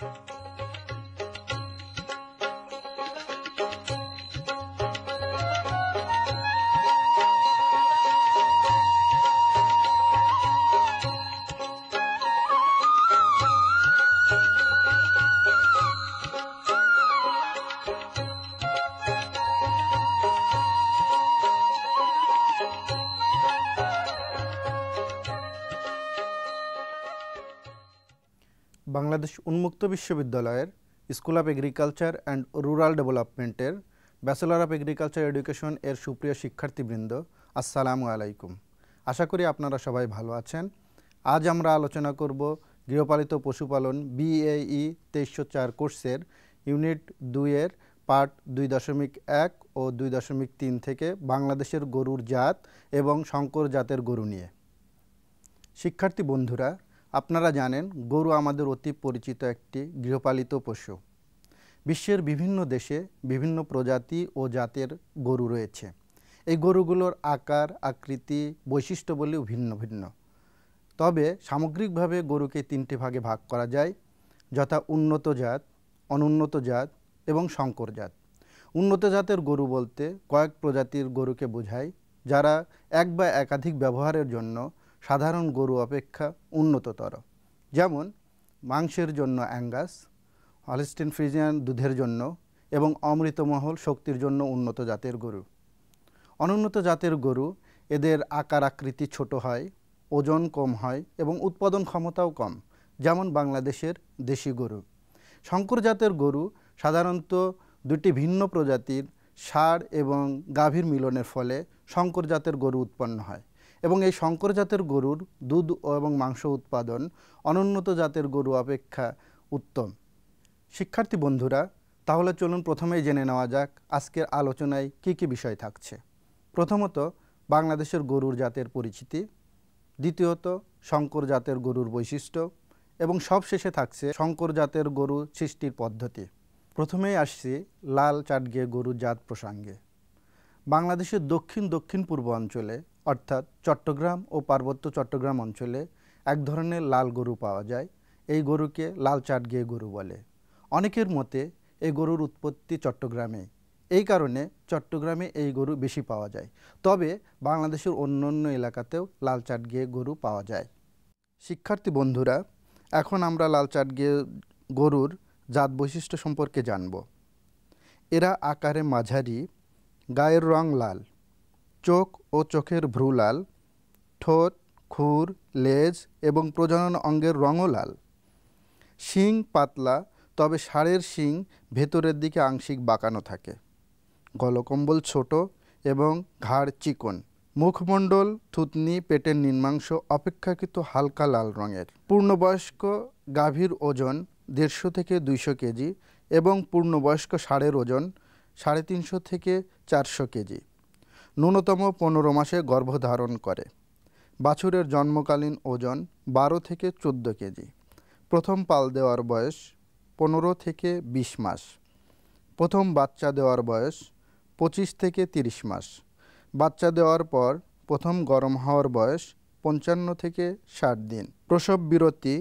Thank you. Bangladesh উন্মুক্ত বিশ্ববিদ্যালয়ের school of agriculture and rural ডেভেলপমেন্টের ব্যাচেলর অফ এগ্রিকালচার এডুকেশন এর সুপ্রিয় শিক্ষার্থীবৃন্দ আসসালামু আলাইকুম আশা করি আপনারা সবাই ভালো আছেন আজ আমরা আলোচনা করব গৃহপালিত পশুপালন বিএই e তেইশশো চার কোর্সের ইউনিট দুইয়ের পার্ট দুই দশমিক এক ও দুই দশমিক তিন থেকে বাংলাদেশের গরুর জাত এবং শঙ্কর জাতের গরু নিয়ে শিক্ষার্থী বন্ধুরা আপনারা জানেন গরু আমাদের অতি পরিচিত একটি গৃহপালিত পশু বিশ্বের বিভিন্ন দেশে বিভিন্ন প্রজাতি ও জাতের গরু রয়েছে এই গরুগুলোর আকার আকৃতি বলেও ভিন্ন ভিন্ন তবে সামগ্রিকভাবে গরুকে তিনটি ভাগে ভাগ করা যায় যথা উন্নত জাত অনুন্নত জাত এবং শঙ্কর জাত উন্নত জাতের গরু বলতে কয়েক প্রজাতির গরুকে বোঝায় যারা এক বা একাধিক ব্যবহারের জন্য সাধারণ গরু অপেক্ষা উন্নততর যেমন মাংসের জন্য অ্যাঙ্গাস হলিস্টিন ফ্রিজিয়ান দুধের জন্য এবং অমৃতমহল শক্তির জন্য উন্নত জাতের গরু অনুন্নত জাতের গরু এদের আকার আকৃতি ছোট হয় ওজন কম হয় এবং উৎপাদন ক্ষমতাও কম যেমন বাংলাদেশের দেশি গরু শঙ্কর জাতের গরু সাধারণত দুটি ভিন্ন প্রজাতির সার এবং গাভীর মিলনের ফলে শঙ্কর জাতের গরু উৎপন্ন হয় এবং এই শঙ্কর জাতের গরুর দুধ এবং মাংস উৎপাদন অনুন্নত জাতের গরু অপেক্ষা উত্তম শিক্ষার্থী বন্ধুরা তাহলে চলুন প্রথমেই জেনে নেওয়া যাক আজকের আলোচনায় কি কি বিষয় থাকছে প্রথমত বাংলাদেশের গরুর জাতের পরিচিতি দ্বিতীয়ত শঙ্কর জাতের গরুর বৈশিষ্ট্য এবং সবশেষে থাকছে শঙ্কর জাতের গরু সৃষ্টির পদ্ধতি প্রথমেই আসছি লাল চাটগে গরুর জাত প্রসঙ্গে বাংলাদেশের দক্ষিণ দক্ষিণ পূর্ব অঞ্চলে অর্থাৎ চট্টগ্রাম ও পার্বত্য চট্টগ্রাম অঞ্চলে এক ধরনের লাল গরু পাওয়া যায় এই গরুকে লাল চাটগিয়ে গরু বলে অনেকের মতে এই গরুর উৎপত্তি চট্টগ্রামে এই কারণে চট্টগ্রামে এই গরু বেশি পাওয়া যায় তবে বাংলাদেশের অন্য অন্য এলাকাতেও লাল চাটগিয়ে গরু পাওয়া যায় শিক্ষার্থী বন্ধুরা এখন আমরা লাল গিয়ে গরুর জাত বৈশিষ্ট্য সম্পর্কে জানব এরা আকারে মাঝারি গায়ের রং লাল চোখ ও চোখের ভ্রু লাল ঠোঁট খুর লেজ এবং প্রজনন অঙ্গের রঙও লাল শিং পাতলা তবে ষাঁড়ের শিং ভেতরের দিকে আংশিক বাঁকানো থাকে গলকম্বল ছোট এবং ঘাড় চিকন মুখমণ্ডল থুতনি পেটের নির্মাংশ অপেক্ষাকৃত হালকা লাল রঙের পূর্ণবয়স্ক গাভীর ওজন দেড়শো থেকে দুইশো কেজি এবং পূর্ণবয়স্ক ষাঁড়ের ওজন সাড়ে তিনশো থেকে চারশো কেজি ন্যূনতম পনেরো মাসে গর্ভধারণ করে বাছুরের জন্মকালীন ওজন বারো থেকে চোদ্দ কেজি প্রথম পাল দেওয়ার বয়স পনেরো থেকে ২০ মাস প্রথম বাচ্চা দেওয়ার বয়স ২৫ থেকে ৩০ মাস বাচ্চা দেওয়ার পর প্রথম গরম হওয়ার বয়স পঞ্চান্ন থেকে ষাট দিন প্রসব বিরতি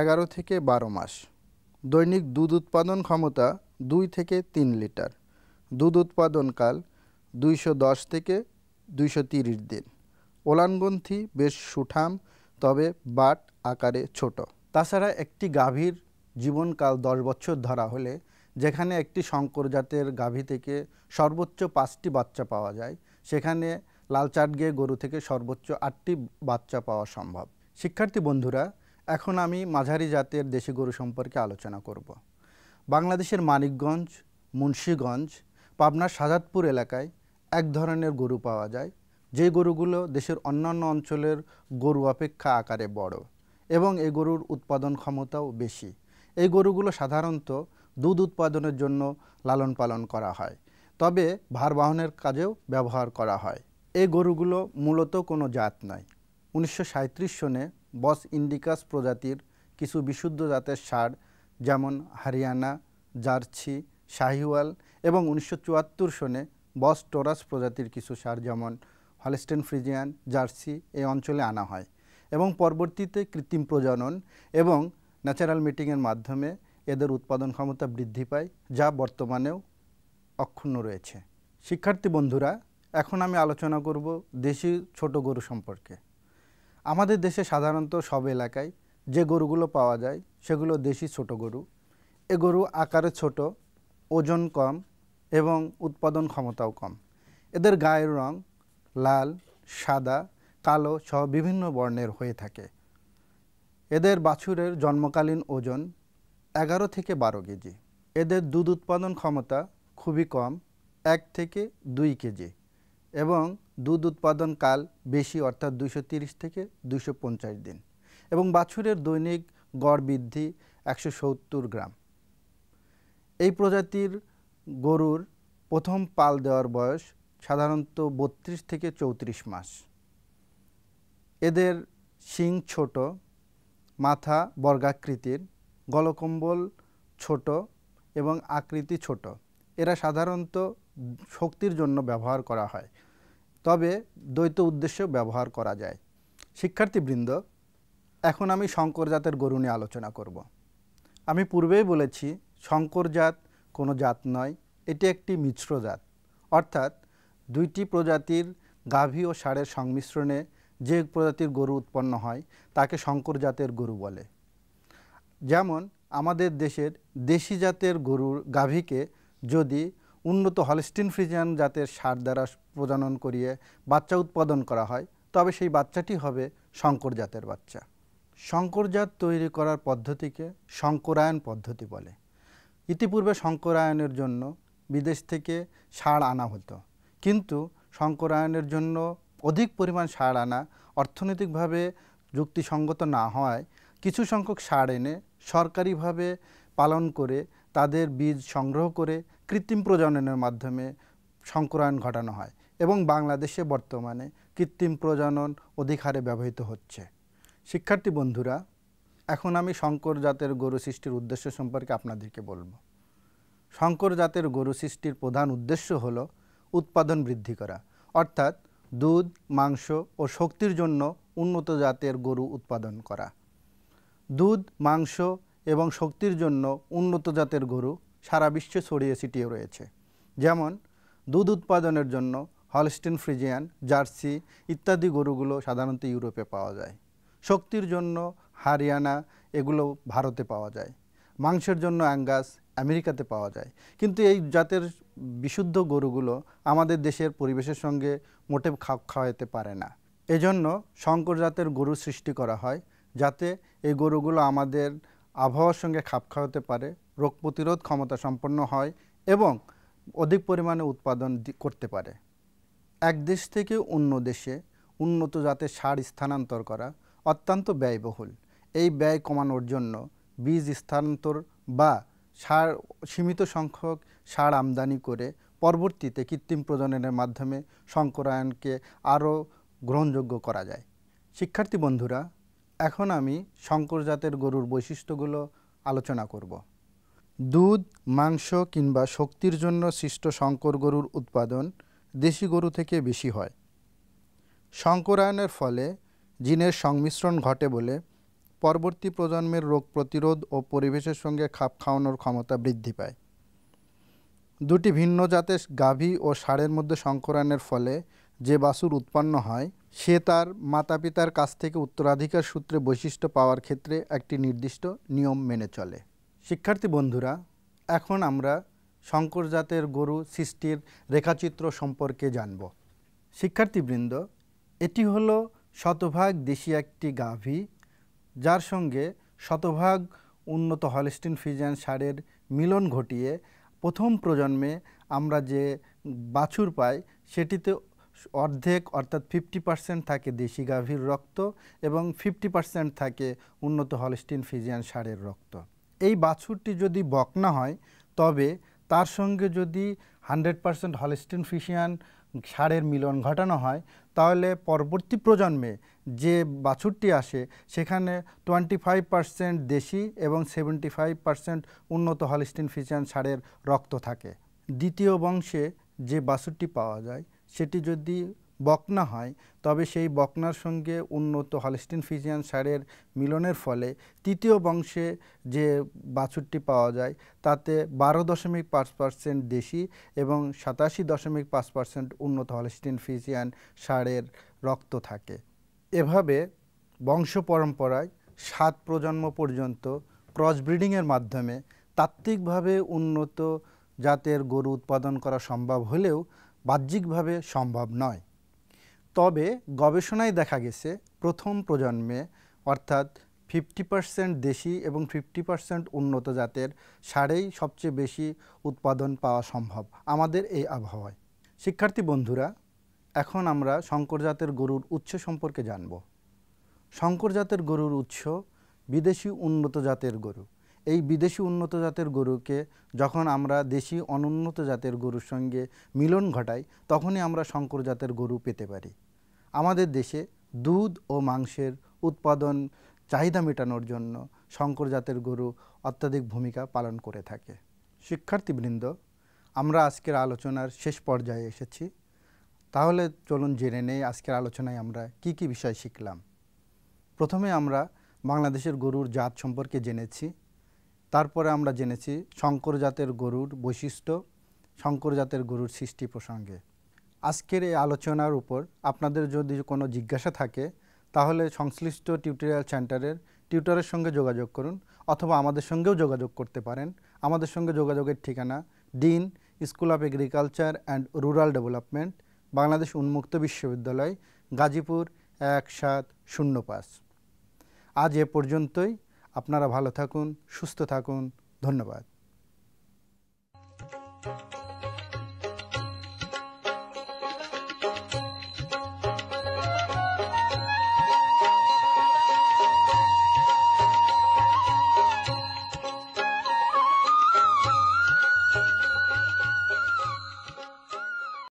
এগারো থেকে ১২ মাস দৈনিক দুধ উৎপাদন ক্ষমতা দুই থেকে তিন লিটার দুধ উৎপাদনকাল দুইশো দশ থেকে দুইশো তিরিশ দিন ওলানগ্রন্থি বেশ সুঠাম তবে বাট আকারে ছোট তাছাড়া একটি গাভীর জীবনকাল দশ বছর ধরা হলে যেখানে একটি শঙ্কর জাতের গাভী থেকে সর্বোচ্চ পাঁচটি বাচ্চা পাওয়া যায় সেখানে চাট গিয়ে গরু থেকে সর্বোচ্চ আটটি বাচ্চা পাওয়া সম্ভব শিক্ষার্থী বন্ধুরা এখন আমি মাঝারি জাতের দেশি গরু সম্পর্কে আলোচনা করব বাংলাদেশের মানিকগঞ্জ মুন্সীগঞ্জ পাবনার সাজাদপুর এলাকায় এক ধরনের গরু পাওয়া যায় যে গরুগুলো দেশের অন্যান্য অঞ্চলের গরু অপেক্ষা আকারে বড় এবং এই গরুর উৎপাদন ক্ষমতাও বেশি এই গরুগুলো সাধারণত দুধ উৎপাদনের জন্য লালন পালন করা হয় তবে ভার বাহনের কাজেও ব্যবহার করা হয় এই গরুগুলো মূলত কোনো জাত নয় উনিশশো সনে বস ইন্ডিকাস প্রজাতির কিছু বিশুদ্ধ জাতের সার যেমন হরিয়ানা জার্সি শাহিওয়াল এবং উনিশশো সনে বস টোরাস প্রজাতির কিছু সার যেমন হলস্টেন ফ্রিজিয়ান জার্সি এই অঞ্চলে আনা হয় এবং পরবর্তীতে কৃত্রিম প্রজনন এবং ন্যাচারাল মিটিংয়ের মাধ্যমে এদের উৎপাদন ক্ষমতা বৃদ্ধি পায় যা বর্তমানেও অক্ষুণ্ণ রয়েছে শিক্ষার্থী বন্ধুরা এখন আমি আলোচনা করব দেশি ছোট গরু সম্পর্কে আমাদের দেশে সাধারণত সব এলাকায় যে গরুগুলো পাওয়া যায় সেগুলো দেশি ছোট গরু এ গরু আকারে ছোট ওজন কম এবং উৎপাদন ক্ষমতাও কম এদের গায়ের রং লাল সাদা কালো সহ বিভিন্ন বর্ণের হয়ে থাকে এদের বাছুরের জন্মকালীন ওজন এগারো থেকে বারো কেজি এদের দুধ উৎপাদন ক্ষমতা খুবই কম এক থেকে দুই কেজি এবং দুধ উৎপাদন কাল বেশি অর্থাৎ দুশো থেকে দুশো দিন এবং বাছুরের দৈনিক গড় বৃদ্ধি একশো গ্রাম এই প্রজাতির গরুর প্রথম পাল দেওয়ার বয়স সাধারণত বত্রিশ থেকে চৌত্রিশ মাস এদের শিং ছোট মাথা বর্গাকৃতির গলকম্বল ছোট এবং আকৃতি ছোট এরা সাধারণত শক্তির জন্য ব্যবহার করা হয় তবে দ্বৈত উদ্দেশ্যে ব্যবহার করা যায় শিক্ষার্থীবৃন্দ এখন আমি শঙ্কর জাতের গরু নিয়ে আলোচনা করব আমি পূর্বেই বলেছি শঙ্কর জাত কোনো জাত নয় এটি একটি মিশ্র জাত অর্থাৎ দুইটি প্রজাতির গাভী ও সারের সংমিশ্রণে যে প্রজাতির গরু উৎপন্ন হয় তাকে শঙ্কর জাতের গরু বলে যেমন আমাদের দেশের দেশি জাতের গরুর গাভীকে যদি উন্নত হলস্টিন ফ্রিজিয়ান জাতের সার দ্বারা প্রজনন করিয়ে বাচ্চা উৎপাদন করা হয় তবে সেই বাচ্চাটি হবে শঙ্কর জাতের বাচ্চা শঙ্কর জাত তৈরি করার পদ্ধতিকে শঙ্করায়ন পদ্ধতি বলে ইতিপূর্বে শঙ্করায়নের জন্য বিদেশ থেকে সার আনা হতো কিন্তু শঙ্করায়নের জন্য অধিক পরিমাণ সার আনা অর্থনৈতিকভাবে যুক্তিসঙ্গত না হয় কিছু সংখ্যক সার এনে সরকারিভাবে পালন করে তাদের বীজ সংগ্রহ করে কৃত্রিম প্রজননের মাধ্যমে সংকরায়ন ঘটানো হয় এবং বাংলাদেশে বর্তমানে কৃত্রিম প্রজনন অধিক হারে ব্যবহৃত হচ্ছে শিক্ষার্থী বন্ধুরা এখন আমি শঙ্কর জাতের গরু সৃষ্টির উদ্দেশ্য সম্পর্কে আপনাদেরকে বলবো শঙ্কর জাতের গরু সৃষ্টির প্রধান উদ্দেশ্য হলো উৎপাদন বৃদ্ধি করা অর্থাৎ দুধ মাংস ও শক্তির জন্য উন্নত জাতের গরু উৎপাদন করা দুধ মাংস এবং শক্তির জন্য উন্নত জাতের গরু সারা বিশ্বে ছড়িয়ে ছিটিয়ে রয়েছে যেমন দুধ উৎপাদনের জন্য হলস্টিন ফ্রিজিয়ান জার্সি ইত্যাদি গরুগুলো সাধারণত ইউরোপে পাওয়া যায় শক্তির জন্য হারিয়ানা এগুলো ভারতে পাওয়া যায় মাংসের জন্য অ্যাঙ্গাস আমেরিকাতে পাওয়া যায় কিন্তু এই জাতের বিশুদ্ধ গরুগুলো আমাদের দেশের পরিবেশের সঙ্গে মোটে খাপ খাওয়াতে পারে না এজন্য শঙ্কর জাতের গরু সৃষ্টি করা হয় যাতে এই গরুগুলো আমাদের আবহাওয়ার সঙ্গে খাপ খাওয়াতে পারে রোগ প্রতিরোধ ক্ষমতা সম্পন্ন হয় এবং অধিক পরিমাণে উৎপাদন করতে পারে এক দেশ থেকে অন্য দেশে উন্নত জাতের সার স্থানান্তর করা অত্যন্ত ব্যয়বহুল এই ব্যয় কমানোর জন্য বীজ স্থানান্তর বা সার সীমিত সংখ্যক সার আমদানি করে পরবর্তীতে কৃত্রিম প্রজননের মাধ্যমে শঙ্করায়নকে আরও গ্রহণযোগ্য করা যায় শিক্ষার্থী বন্ধুরা এখন আমি শঙ্কর জাতের গরুর বৈশিষ্ট্যগুলো আলোচনা করব দুধ মাংস কিংবা শক্তির জন্য সৃষ্ট শঙ্কর গরুর উৎপাদন দেশি গরু থেকে বেশি হয় শঙ্করায়নের ফলে জিনের সংমিশ্রণ ঘটে বলে পরবর্তী প্রজন্মের রোগ প্রতিরোধ ও পরিবেশের সঙ্গে খাপ খাওয়ানোর ক্ষমতা বৃদ্ধি পায় দুটি ভিন্ন জাতের গাভী ও ষাঁড়ের মধ্যে সংকরণের ফলে যে বাসুর উৎপন্ন হয় সে তার মাতা পিতার কাছ থেকে উত্তরাধিকার সূত্রে বৈশিষ্ট্য পাওয়ার ক্ষেত্রে একটি নির্দিষ্ট নিয়ম মেনে চলে শিক্ষার্থী বন্ধুরা এখন আমরা শঙ্কর জাতের গরু সৃষ্টির রেখাচিত্র সম্পর্কে জানব শিক্ষার্থীবৃন্দ এটি হলো শতভাগ দেশি একটি গাভী যার সঙ্গে শতভাগ উন্নত হলস্টিন ফিজিয়ান সারের মিলন ঘটিয়ে প্রথম প্রজন্মে আমরা যে বাছুর পাই সেটিতে অর্ধেক অর্থাৎ ফিফটি পার্সেন্ট থাকে দেশি গাভীর রক্ত এবং ফিফটি পার্সেন্ট থাকে উন্নত হলিস্টিন ফিজিয়ান সারের রক্ত এই বাছুরটি যদি বকনা হয় তবে তার সঙ্গে যদি হান্ড্রেড পার্সেন্ট হলস্টিন ফিশিয়ান সারের মিলন ঘটানো হয় তাহলে পরবর্তী প্রজন্মে যে বাছুরটি আসে সেখানে টোয়েন্টি ফাইভ পার্সেন্ট দেশি এবং সেভেন্টি ফাইভ পার্সেন্ট উন্নত হলিস্টিন ফিচান সারের রক্ত থাকে দ্বিতীয় বংশে যে বাছুরটি পাওয়া যায় সেটি যদি বকনা হয় তবে সেই বকনার সঙ্গে উন্নত হলিস্টিন ফিজিয়ান সারের মিলনের ফলে তৃতীয় বংশে যে বাছুরটি পাওয়া যায় তাতে বারো দশমিক পাঁচ পার্সেন্ট দেশি এবং সাতাশি দশমিক পাঁচ পার্সেন্ট উন্নত হলিস্টিন ফিজিয়ান সারের রক্ত থাকে এভাবে বংশ পরম্পরায় সাত প্রজন্ম পর্যন্ত ক্রসব্রিডিংয়ের মাধ্যমে তাত্ত্বিকভাবে উন্নত জাতের গরু উৎপাদন করা সম্ভব হলেও বাহ্যিকভাবে সম্ভব নয় তবে গবেষণায় দেখা গেছে প্রথম প্রজন্মে অর্থাৎ ফিফটি পার্সেন্ট দেশি এবং ফিফটি পার্সেন্ট উন্নত জাতের সারেই সবচেয়ে বেশি উৎপাদন পাওয়া সম্ভব আমাদের এই আবহাওয়ায় শিক্ষার্থী বন্ধুরা এখন আমরা শঙ্কর জাতের গরুর উৎস সম্পর্কে জানব শঙ্কর জাতের গরুর উৎস বিদেশি উন্নত জাতের গরু এই বিদেশি উন্নত জাতের গরুকে যখন আমরা দেশি অনুন্নত জাতের গরুর সঙ্গে মিলন ঘটাই তখনই আমরা শঙ্কর জাতের গরু পেতে পারি আমাদের দেশে দুধ ও মাংসের উৎপাদন চাহিদা মেটানোর জন্য শঙ্কর জাতের গরু অত্যাধিক ভূমিকা পালন করে থাকে শিক্ষার্থীবৃন্দ আমরা আজকের আলোচনার শেষ পর্যায়ে এসেছি তাহলে চলুন জেনে নেই আজকের আলোচনায় আমরা কি কি বিষয় শিখলাম প্রথমে আমরা বাংলাদেশের গরুর জাত সম্পর্কে জেনেছি তারপরে আমরা জেনেছি শঙ্কর জাতের গরুর বৈশিষ্ট্য শঙ্কর জাতের গরুর সৃষ্টি প্রসঙ্গে আজকের এই আলোচনার উপর আপনাদের যদি কোনো জিজ্ঞাসা থাকে তাহলে সংশ্লিষ্ট টিউটোরিয়াল সেন্টারের টিউটরের সঙ্গে যোগাযোগ করুন অথবা আমাদের সঙ্গেও যোগাযোগ করতে পারেন আমাদের সঙ্গে যোগাযোগের ঠিকানা dean school of agriculture and rural development Bangladesh উন্মুক্ত বিশ্ববিদ্যালয় গাজীপুর এক সাত শূন্য পাঁচ আজ এ পর্যন্তই আপনারা ভালো থাকুন সুস্থ থাকুন ধন্যবাদ